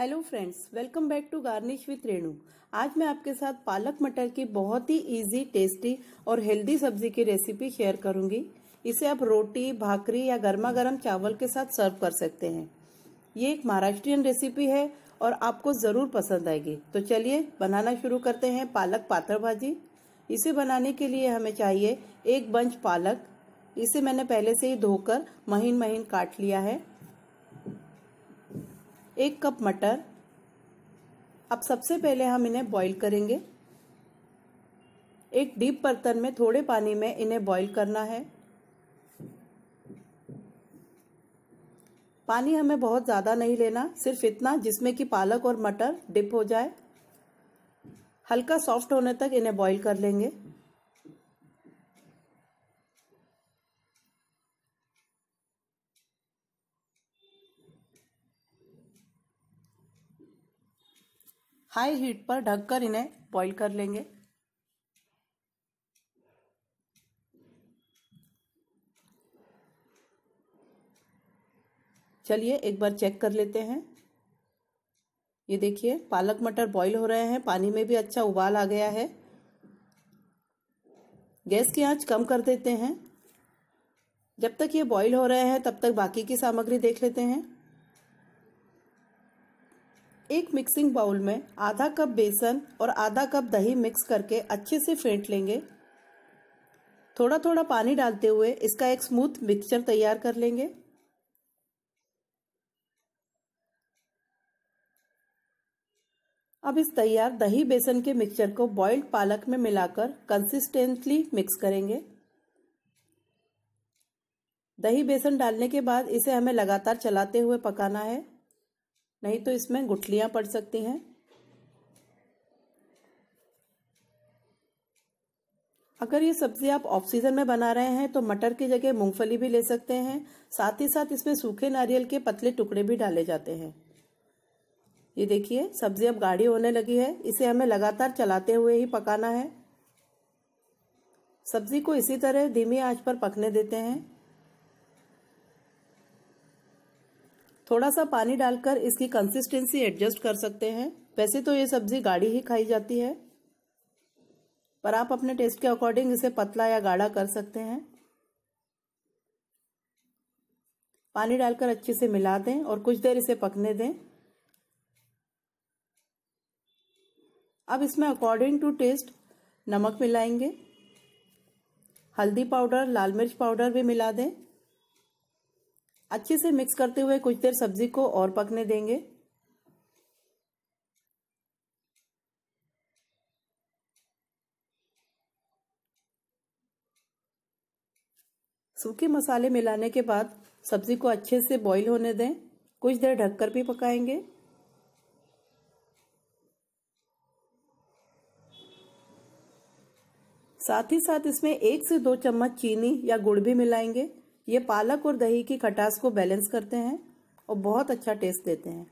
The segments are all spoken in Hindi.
hello friends welcome back to garnish with Renu आज मैं आपके साथ पालक मटर की बहुत ही इजी टेस्टी और हेल्दी सब्जी की रेसिपी शेयर करूंगी इसे आप रोटी भाकरी या गर्मा गर्म चावल के साथ सर्व कर सकते हैं ये एक महाराष्ट्रियन रेसिपी है और आपको ज़रूर पसंद आएगी तो चलिए बनाना शुरू करते हैं पालक पात्र भाजी इसे बनाने के लिए हमें चाहिए एक बंच पालक इसे मैंने पहले से ही धोकर महीन महीन काट लिया है एक कप मटर अब सबसे पहले हम इन्हें बॉईल करेंगे एक डीप बर्तन में थोड़े पानी में इन्हें बॉईल करना है पानी हमें बहुत ज़्यादा नहीं लेना सिर्फ इतना जिसमें कि पालक और मटर डिप हो जाए हल्का सॉफ्ट होने तक इन्हें बॉईल कर लेंगे हाई हीट पर ढककर इन्हें बॉईल कर लेंगे चलिए एक बार चेक कर लेते हैं ये देखिए पालक मटर बॉईल हो रहे हैं पानी में भी अच्छा उबाल आ गया है गैस की आंच कम कर देते हैं जब तक ये बॉईल हो रहे हैं तब तक बाकी की सामग्री देख लेते हैं एक मिक्सिंग बाउल में आधा कप बेसन और आधा कप दही मिक्स करके अच्छे से फेंट लेंगे थोड़ा थोड़ा पानी डालते हुए इसका एक स्मूथ मिक्सचर तैयार कर लेंगे अब इस तैयार दही बेसन के मिक्सचर को बॉइल्ड पालक में मिलाकर कंसिस्टेंटली मिक्स करेंगे दही बेसन डालने के बाद इसे हमें लगातार चलाते हुए पकाना है नहीं तो इसमें गुठलियां पड़ सकती हैं अगर ये सब्जी आप ऑफ सीजन में बना रहे हैं तो मटर की जगह मूंगफली भी ले सकते हैं साथ ही साथ इसमें सूखे नारियल के पतले टुकड़े भी डाले जाते हैं ये देखिए सब्जी अब गाढ़ी होने लगी है इसे हमें लगातार चलाते हुए ही पकाना है सब्जी को इसी तरह धीमी आंच पर पकने देते हैं थोड़ा सा पानी डालकर इसकी कंसिस्टेंसी एडजस्ट कर सकते हैं वैसे तो ये सब्जी गाढ़ी ही खाई जाती है पर आप अपने टेस्ट के अकॉर्डिंग इसे पतला या गाढ़ा कर सकते हैं पानी डालकर अच्छे से मिला दें और कुछ देर इसे पकने दें अब इसमें अकॉर्डिंग टू टेस्ट नमक मिलाएंगे हल्दी पाउडर लाल मिर्च पाउडर भी मिला दें अच्छे से मिक्स करते हुए कुछ देर सब्जी को और पकने देंगे सूखे मसाले मिलाने के बाद सब्जी को अच्छे से बॉईल होने दें कुछ देर ढककर भी पकाएंगे साथ ही साथ इसमें एक से दो चम्मच चीनी या गुड़ भी मिलाएंगे ये पालक और दही की खटास को बैलेंस करते हैं और बहुत अच्छा टेस्ट देते हैं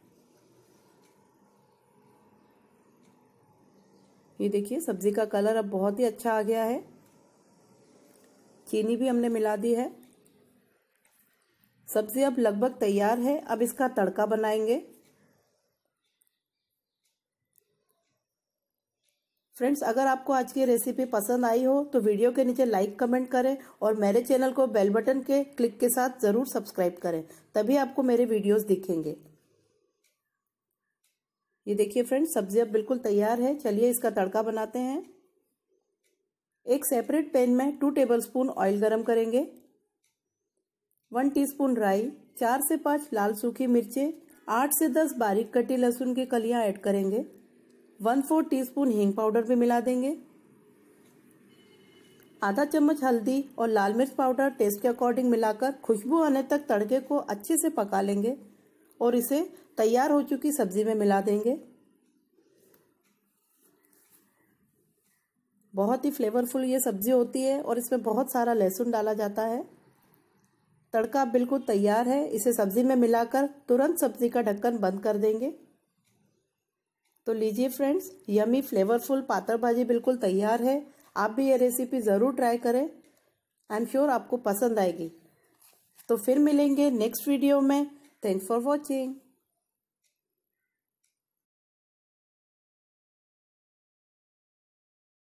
ये देखिए सब्जी का कलर अब बहुत ही अच्छा आ गया है चीनी भी हमने मिला दी है सब्जी अब लगभग तैयार है अब इसका तड़का बनाएंगे फ्रेंड्स अगर आपको आज की रेसिपी पसंद आई हो तो वीडियो के नीचे लाइक कमेंट करें और मेरे चैनल को बेल बटन के क्लिक के साथ ज़रूर सब्सक्राइब करें तभी आपको मेरे वीडियोस दिखेंगे ये देखिए फ्रेंड्स सब्जी अब बिल्कुल तैयार है चलिए इसका तड़का बनाते हैं एक सेपरेट पैन में टू स्पून ऑयल गरम करेंगे वन स्पून राई चार से पाँच लाल सूखी मिर्चें आठ से दस बारीक कटी लहसुन की कलियां ऐड करेंगे वन फोर टी स्पून हींग पाउडर भी मिला देंगे आधा चम्मच हल्दी और लाल मिर्च पाउडर टेस्ट के अकॉर्डिंग मिलाकर खुशबू आने तक तड़के को अच्छे से पका लेंगे और इसे तैयार हो चुकी सब्जी में मिला देंगे बहुत ही फ्लेवरफुल ये सब्जी होती है और इसमें बहुत सारा लहसुन डाला जाता है तड़का बिल्कुल तैयार है इसे सब्जी में मिलाकर तुरंत सब्जी का ढक्कन बंद कर देंगे तो लीजिए फ्रेंड्स यमी फ्लेवरफुल पातर भाजी बिल्कुल तैयार है आप भी ये रेसिपी ज़रूर ट्राई करें आई एम श्योर आपको पसंद आएगी तो फिर मिलेंगे नेक्स्ट वीडियो में थैंक्स फॉर वॉचिंग